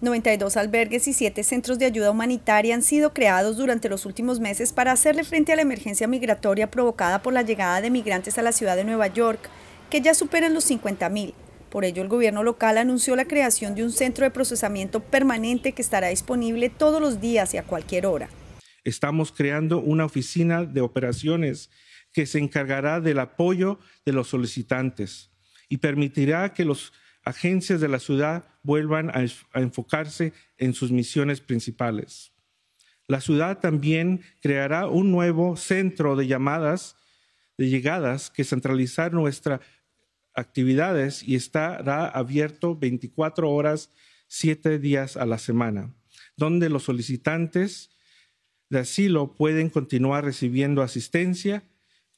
92 albergues y 7 centros de ayuda humanitaria han sido creados durante los últimos meses para hacerle frente a la emergencia migratoria provocada por la llegada de migrantes a la ciudad de Nueva York, que ya superan los 50.000. Por ello, el gobierno local anunció la creación de un centro de procesamiento permanente que estará disponible todos los días y a cualquier hora. Estamos creando una oficina de operaciones que se encargará del apoyo de los solicitantes y permitirá que los agencias de la ciudad vuelvan a, enfocarse en sus misiones principales. La ciudad también creará un nuevo centro de llamadas, de llegadas, que centralizará nuestras actividades y estará abierto 24 horas, 7 días a la semana, donde los solicitantes de asilo pueden continuar recibiendo asistencia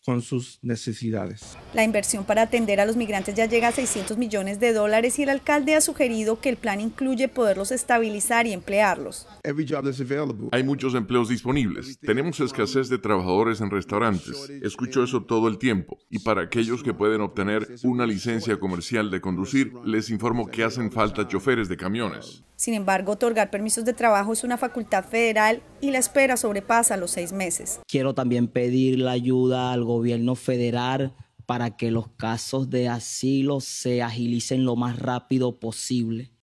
con sus necesidades. La inversión para atender a los migrantes ya llega a 600 millones de dólares y el alcalde ha sugerido que el plan incluye poderlos estabilizar y emplearlos. Hay muchos empleos disponibles. Tenemos escasez de trabajadores en restaurantes. Escucho eso todo el tiempo. Y para aquellos que pueden obtener una licencia comercial de conducir, les informo que hacen falta choferes de camiones. Sin embargo, otorgar permisos de trabajo es una facultad federal y la espera sobrepasa los seis meses. Quiero también pedir la ayuda al gobierno federal para que los casos de asilo se agilicen lo más rápido posible.